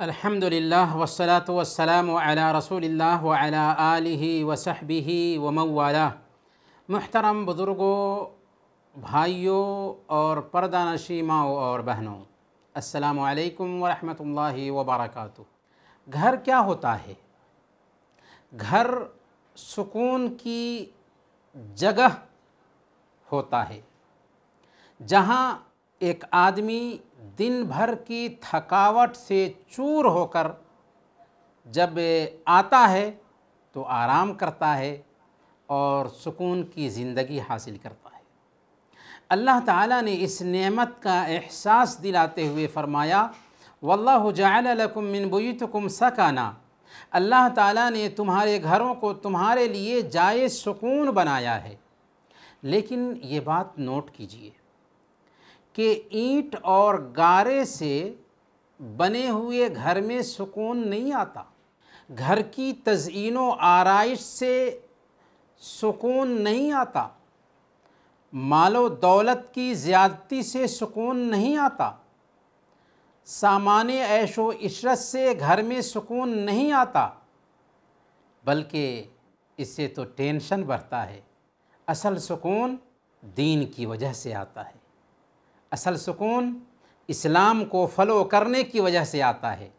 अल्हम्दुलिल्लाह वसलात वसलाम अला रसूलिल्लाह व अला आलिहि व सहबिहि व मवाला मुहतरम बुज़ुर्गों भाइयों और परदानशी माओ और बहनों अस्सलाम वालेकुम व रहमतुल्लाहि व बरकातु घर क्या होता है घर सुकून की जगह होता है जहाँ एक आदमी दिन भर की थकावट से चूर होकर जब आता है तो आराम करता है और सुकून की ज़िंदगी हासिल करता है अल्लाह ताला ने इस नेमत का एहसास दिलाते हुए फरमाया वल्लाह जालकुम मिन बुतकुम सकाना अल्लाह ताला ने तुम्हारे घरों को तुम्हारे लिए जाए सुकून बनाया है लेकिन ये बात नोट कीजिए कि ईंट और गारे से बने हुए घर में सुकून नहीं आता घर की तज़ीन आरइश से सुकून नहीं आता मालो दौलत की ज़्यादती से सुकून नहीं आता सामान ऐशो इशरत से घर में सुकून नहीं आता बल्कि इससे तो टेंशन बढ़ता है असल सुकून दीन की वजह से आता है असल सुकून इस्लाम को फलो करने की वजह से आता है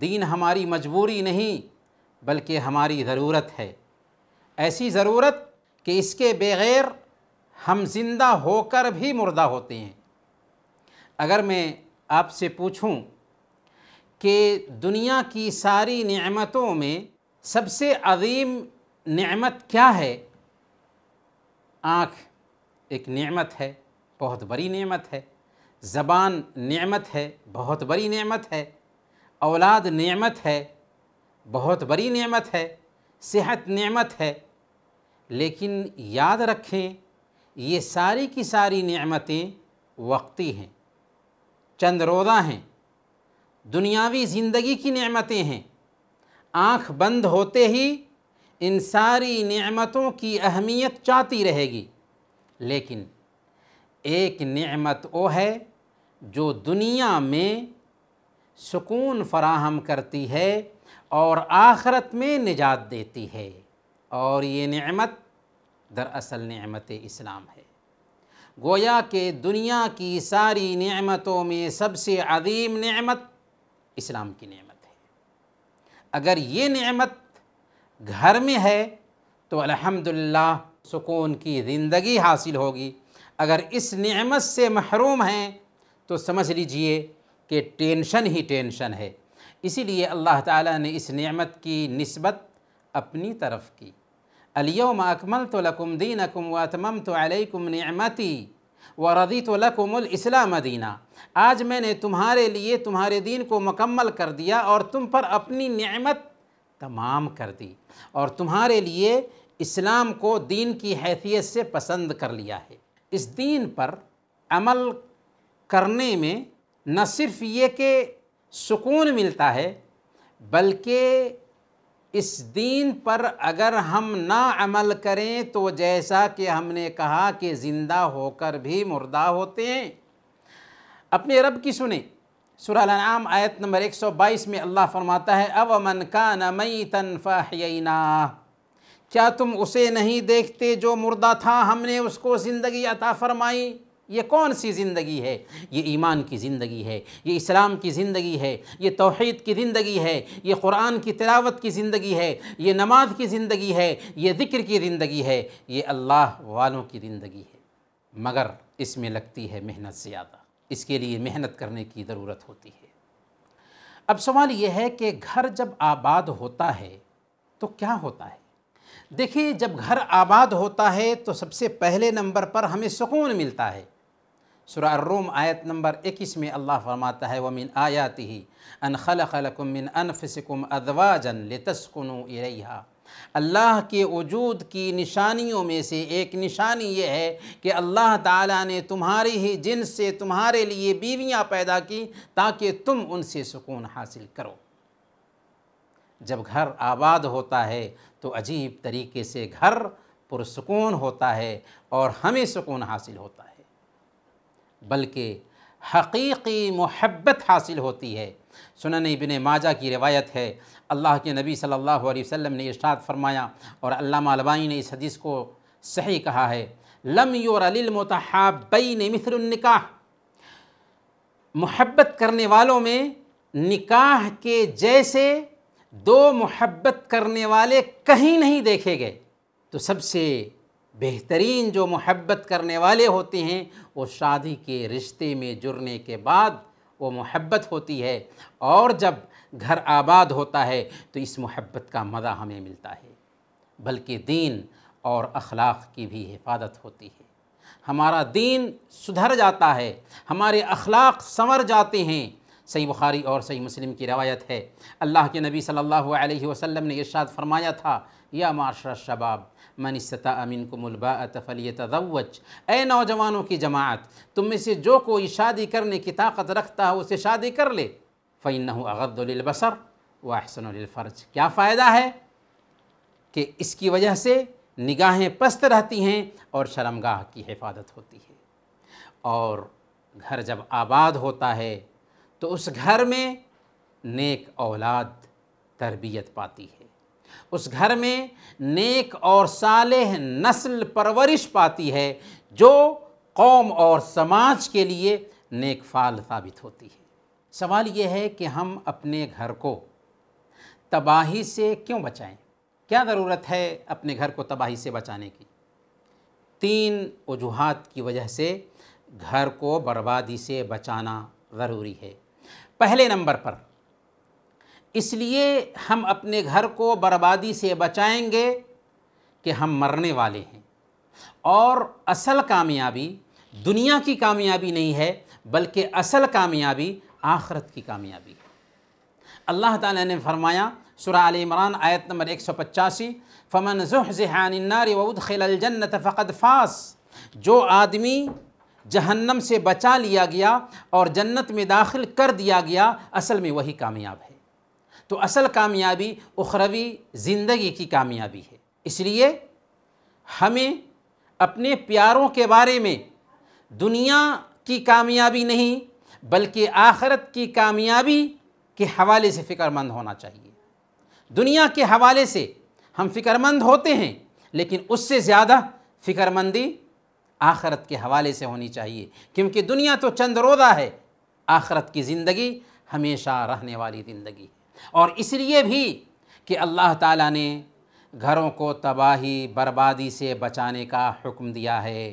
दीन हमारी मजबूरी नहीं बल्कि हमारी ज़रूरत है ऐसी ज़रूरत कि इसके बगैर हम जिंदा होकर भी मुर्दा होते हैं अगर मैं आपसे पूछूं कि दुनिया की सारी नमतों में सबसे अजीम नमत क्या है आँख एक नमत है बहुत बड़ी नेमत है ज़बान नेमत है बहुत बड़ी नेमत है औलाद नेमत है बहुत बड़ी नेमत है सेहत नेमत है लेकिन याद रखें ये सारी की सारी नेमतें वक्ती हैं चंद रोज़ा हैं दुनियावी ज़िंदगी की नेमतें हैं आँख बंद होते ही इन सारी नेमतों की अहमियत चाहती रहेगी लेकिन एक नमत वो है जो दुनिया में सुकून फराहम करती है और आखरत में निजात देती है और ये नमत दरअसल नमत इस्लाम है गोया के दुनिया की सारी नेमतों में सबसे अदीम नेमत इस्लाम की नमत है अगर ये नमत घर में है तो अल्हम्दुलिल्लाह सुकून की ज़िंदगी हासिल होगी अगर इस नेमत से महरूम हैं तो समझ लीजिए कि टेंशन ही टेंशन है इसीलिए अल्लाह ताला ने इस नेमत की नस्बत अपनी तरफ की अलियम अकमल तो लकुम दीन अकुम वतमम तो अलकुम नमती व रदी तो लकुमल इस्लाम दीना आज मैंने तुम्हारे लिए तुम्हारे दीन को मुकम्मल कर दिया और तुम पर अपनी नमत तमाम कर दी और तुम्हारे लिए इस्लाम को दीन की हैसियत से पसंद कर लिया है इस दीन पर अमल करने में न सिर्फ ये कि सुकून मिलता है बल्कि इस दीन पर अगर हम ना अमल करें तो जैसा कि हमने कहा कि ज़िंदा होकर भी मुर्दा होते हैं अपने रब की सुने सुराम आयत नंबर 122 में अल्लाह फरमाता है अव मन का नमई क्या तुम उसे नहीं देखते जो मुर्दा था हमने उसको ज़िंदगी अता फरमाई ये कौन सी ज़िंदगी है ये ईमान की ज़िंदगी है ये इस्लाम की ज़िंदगी है ये तोहद की ज़िंदगी है ये कुरान की तिलावत की ज़िंदगी है ये नमाज की ज़िंदगी है ये ज़िक्र की ज़िंदगी है ये अल्लाह वालों की ज़िंदगी है मगर इसमें लगती है मेहनत ज़्यादा इसके लिए मेहनत करने की ज़रूरत होती है अब सवाल यह है कि घर जब आबाद होता है तो क्या होता है देखिए जब घर आबाद होता है तो सबसे पहले नंबर पर हमें सुकून मिलता है सुरा रोम आयत नंबर इक्कीस में अल्लाह फरमाता है वमिन आयात ही अन खलखलकुमिन अनफसकुम अदवा जन लतस्कुन अल्लाह के वजूद की निशानियों में से एक निशानी यह है कि अल्लाह ताला ने तुम्हारी ही जिन से तुम्हारे लिए बीवियां पैदा की ताकि तुम उनसे सुकून हासिल करो जब घर आबाद होता है तो अजीब तरीके से घर पुरसकून होता है और हमें सुकून हासिल होता है बल्कि हकीकी मोहब्बत हासिल होती है सुनन इबन माजा की रिवायत है अल्लाह के नबी सल्लल्लाहु अलैहि वसल्लम ने इरशाद फरमाया और अल्लामा अलबाई ने इस हदीस को सही कहा है लम ने मिसरनिकाह मोहब्बत करने वालों में निकाह के जैसे दो मोहब्बत करने वाले कहीं नहीं देखे गए तो सबसे बेहतरीन जो मोहब्बत करने वाले होते हैं वो शादी के रिश्ते में जुड़ने के बाद वो मोहब्बत होती है और जब घर आबाद होता है तो इस मोहब्बत का मज़ा हमें मिलता है बल्कि दीन और अखलाक की भी हिफाजत होती है हमारा दीन सुधर जाता है हमारे अखलाक संवर जाते हैं सही बुखारी और सही मुस्लिम की रवायत है अल्लाह के नबी सल्लल्लाहु अलैहि वसल्लम ने इरशाद फरमाया था या माशरा शबाब मन अमीन को मुलबा फली तवज ए नौजवानों की जमात तुम में से जो कोई शादी करने की ताकत रखता है उसे शादी कर ले फ़ैन अगदुलबसर वाहसनफ़र्ज क्या फ़ायदा है कि इसकी वजह से निगाहें पस्त रहती हैं और शर्मगाह की हिफाजत होती है और घर जब आबाद होता है तो उस घर में नेक औलाद तरबियत पाती है उस घर में नेक और सालेह नस्ल परवरिश पाती है जो कौम और समाज के लिए नेक फाल साबित होती है सवाल यह है कि हम अपने घर को तबाही से क्यों बचाएं क्या ज़रूरत है अपने घर को तबाही से बचाने की तीन वजूहत की वजह से घर को बर्बादी से बचाना ज़रूरी है पहले नंबर पर इसलिए हम अपने घर को बर्बादी से बचाएंगे कि हम मरने वाले हैं और असल कामयाबी दुनिया की कामयाबी नहीं है बल्कि असल कामयाबी आखरत की कामयाबी है अल्लाह ताला ने फरमाया सुरा आल इमरान आयत नंबर एक सौ पचासी फ़मन ज़ुहानार वद खिलजन्नत फ़क़द फ़ास जो आदमी जहन्नम से बचा लिया गया और जन्नत में दाखिल कर दिया गया असल में वही कामयाब है तो असल कामयाबी उखरवी ज़िंदगी की कामयाबी है इसलिए हमें अपने प्यारों के बारे में दुनिया की कामयाबी नहीं बल्कि आखरत की कामयाबी के हवाले से फ़िक्रमंद होना चाहिए दुनिया के हवाले से हम फ़िक्रमंद होते हैं लेकिन उससे ज़्यादा फ़िक्रमंदी आखरत के हवाले से होनी चाहिए क्योंकि दुनिया तो चंद रोदा है आखरत की ज़िंदगी हमेशा रहने वाली ज़िंदगी और इसलिए भी कि अल्लाह ताला ने घरों को तबाही बर्बादी से बचाने का हुक्म दिया है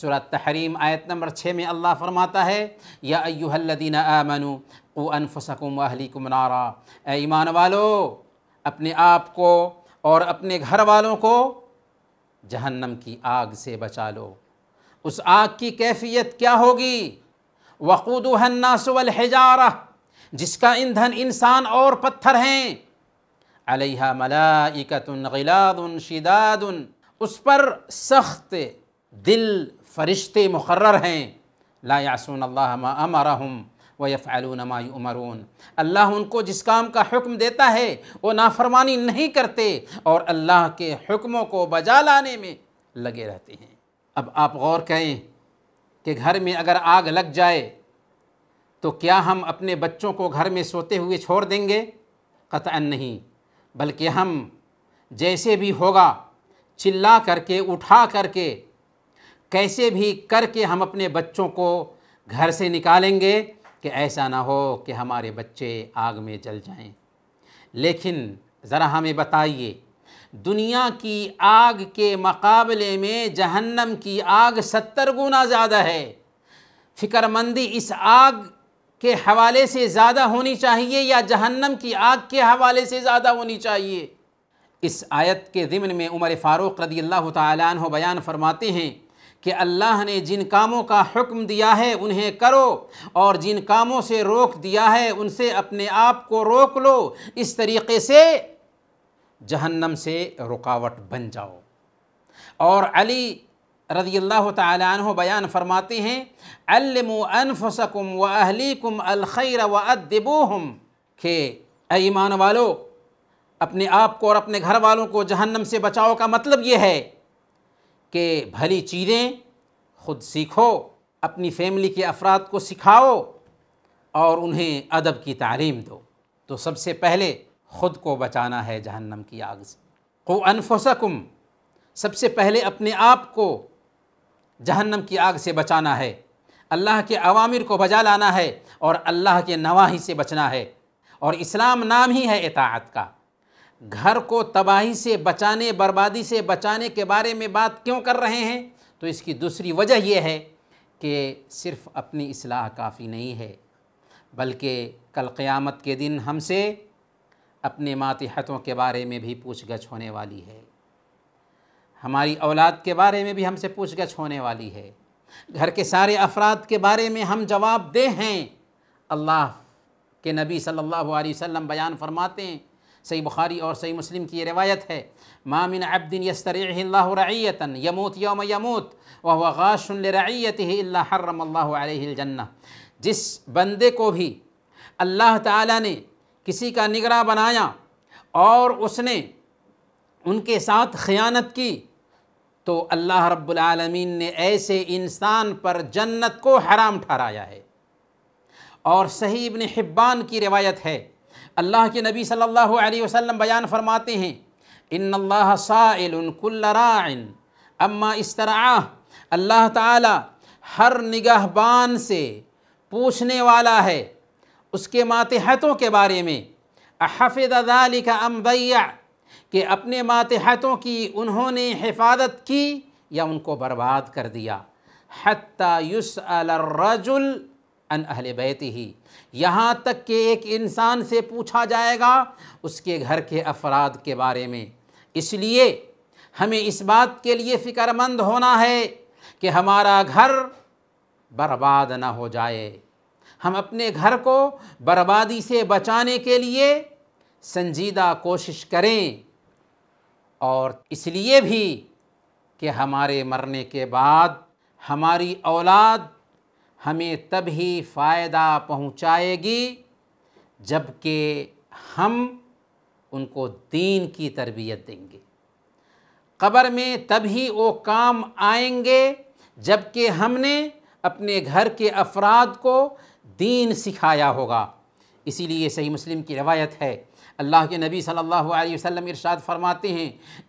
सूरत तहरीम आयत नंबर छः में अल्लाह फरमाता है या अयुहल्लिन आमनु को अनफसकुम अहली कुमनारा ए ईमान वालो अपने आप को और अपने घर वालों को जहन्नम की आग से बचा लो उस आग की कैफियत क्या होगी हन्नासवल हजारा जिसका ईंधन इंसान और पत्थर हैं अलहा मलाइकतुन शिदादुन उस पर सख्त दिल फरिश्ते मुकर्र हैं ला यासून अल्लाह अमरहम व उमरून अल्लाह उनको जिस काम का हुक्म देता है वो नाफरमानी नहीं करते और अल्लाह के हुक्मों को बजा लाने में लगे रहते हैं अब आप गौर करें कि घर में अगर आग लग जाए तो क्या हम अपने बच्चों को घर में सोते हुए छोड़ देंगे कतअन नहीं बल्कि हम जैसे भी होगा चिल्ला करके उठा करके कैसे भी करके हम अपने बच्चों को घर से निकालेंगे कि ऐसा ना हो कि हमारे बच्चे आग में जल जाएं लेकिन ज़रा हमें बताइए दुनिया की आग के मुकाबले में जहन्नम की आग सत्तर गुना ज़्यादा है फ़िक्रमंदी इस आग के हवाले से ज़्यादा होनी चाहिए या जहन्नम की आग के हवाले से ज़्यादा होनी चाहिए इस आयत के ज़िमन में उमर फ़ारूक़ रदी अल्लाह तु बयान फरमाते हैं कि अल्लाह ने जिन कामों का हुक्म दिया है उन्हें करो और जिन कामों से रोक दिया है उनसे अपने आप को रोक लो इस तरीके से जहन्नम से रुकावट बन जाओ और अली रजी अल्लाह तु बयान फरमाते हैं अलमसकुम व अहलीकुम अलखैर व अदबोहम के ईमान वालो अपने आप को और अपने घर वालों को जहन्नम से बचाओ का मतलब ये है कि भली चीज़ें खुद सीखो अपनी फैमिली के अफराद को सिखाओ और उन्हें अदब की तालीम दो तो सबसे पहले ख़ुद को बचाना है जहन्नम की आग से को अनफसकुम सबसे पहले अपने आप को जहन्नम की आग से बचाना है अल्लाह के अवामिर को बजा लाना है और अल्लाह के नवाही से बचना है और इस्लाम नाम ही है इतात का घर को तबाही से बचाने बर्बादी से बचाने के बारे में बात क्यों कर रहे हैं तो इसकी दूसरी वजह यह है कि सिर्फ़ अपनी असलाह काफ़ी नहीं है बल्कि कल क़्यामत के दिन हमसे अपने मातहतों के बारे में भी पूछ गछ होने वाली है हमारी औलाद के बारे में भी हमसे पूछ गछ होने वाली है घर के सारे अफराद के बारे में हम जवाब दे हैं अल्लाह के नबी सल्लल्लाहु अलैहि वसल्लम बयान फरमाते हैं सही बुखारी और सही मुस्लिम की ये रिवायत है मामिन अब्दिन यसतरैतन यमूत योम यमूत वह ही हरम्ल जन्ना जिस बंदे को भी अल्लाह ताला ने किसी का निगरा बनाया और उसने उनके साथ ख़यानत की तो अल्लाह रब्लमीन ने ऐसे इंसान पर जन्नत को हराम ठहराया है और सही इब्न हिब्बान की रिवायत है अल्लाह के नबी सल्लल्लाहु अलैहि वसल्लम बयान फरमाते हैं इन अल्लाह साकुल्लाइन अम्मा इस तरह अल्लाह ताला हर निगहबान से पूछने वाला है उसके मातहतों के बारे में हफ़ाली का अम्बैया कि अपने मातहतों की उन्होंने हिफाजत की या उनको बर्बाद कर दिया हती अन अहल बैत ही यहाँ तक कि एक इंसान से पूछा जाएगा उसके घर के अफराद के बारे में इसलिए हमें इस बात के लिए फ़िक्रमंद होना है कि हमारा घर बर्बाद ना हो जाए हम अपने घर को बर्बादी से बचाने के लिए संजीदा कोशिश करें और इसलिए भी कि हमारे मरने के बाद हमारी औलाद हमें तभी फ़ायदा पहुंचाएगी जबकि हम उनको दीन की तरबियत देंगे कब्र में तभी वो काम आएंगे जबकि हमने अपने घर के अफराद को दीन सिखाया होगा इसीलिए सही मुस्लिम की रवायत है अल्लाह के नबी सल्लल्लाहु अलैहि वसल्लम इरशाद फरमाते हैं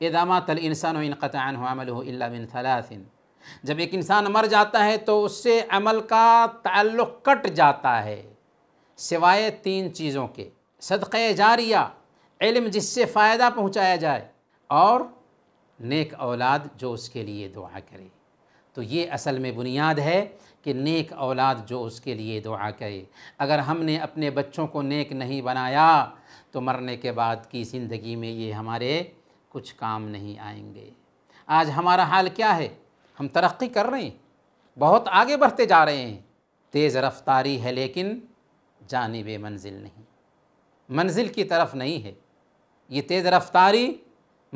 एदामा तल इंसान इनक़ान अमल जब एक इंसान मर जाता है तो उससे अमल का ताल्लुक़ कट जाता है सिवाय तीन चीज़ों के सदक़ जारिया इल्म जिससे फ़ायदा पहुँचाया जाए और नेक औलाद जो उसके लिए दुआ करे तो ये असल में बुनियाद है कि नेक औलाद जो उसके लिए दुआ करे अगर हमने अपने बच्चों को नेक नहीं बनाया तो मरने के बाद की ज़िंदगी में ये हमारे कुछ काम नहीं आएंगे आज हमारा हाल क्या है हम तरक्की कर रहे हैं बहुत आगे बढ़ते जा रहे हैं तेज़ रफ्तारी है लेकिन जानब मंजिल नहीं मंजिल की तरफ नहीं है ये तेज़ रफ्तारी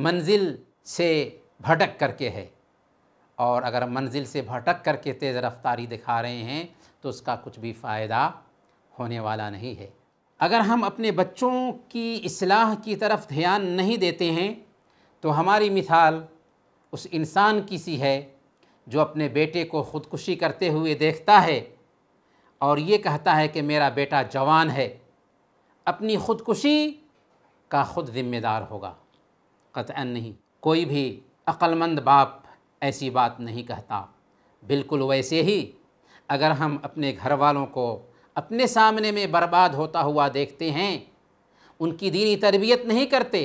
मंजिल से भटक करके है और अगर मंजिल से भटक करके तेज़ रफ्तारी दिखा रहे हैं तो उसका कुछ भी फ़ायदा होने वाला नहीं है अगर हम अपने बच्चों की असलाह की तरफ ध्यान नहीं देते हैं तो हमारी मिसाल उस इंसान की सी है जो अपने बेटे को ख़ुदकुशी करते हुए देखता है और ये कहता है कि मेरा बेटा जवान है अपनी ख़ुदकुशी का ख़ुद ज़िम्मेदार होगा कतअन नहीं कोई भी अक्लमंद बाप ऐसी बात नहीं कहता बिल्कुल वैसे ही अगर हम अपने घर वालों को अपने सामने में बर्बाद होता हुआ देखते हैं उनकी दीनी तरबियत नहीं करते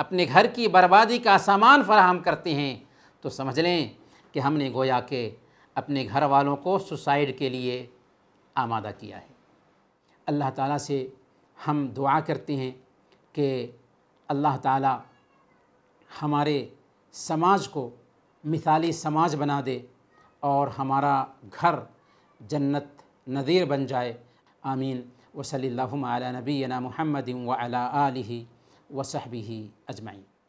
अपने घर की बर्बादी का सामान फराहम करते हैं तो समझ लें कि हमने गोया के अपने घर वालों को सुसाइड के लिए आमादा किया है अल्लाह ताला से हम दुआ करते हैं कि अल्लाह ताला हमारे समाज को मिसाली समाज बना दे और हमारा घर जन्नत नज़ीर बन जाए आमीन वसली नबीना महमद वला आलि वसहबी अजमाई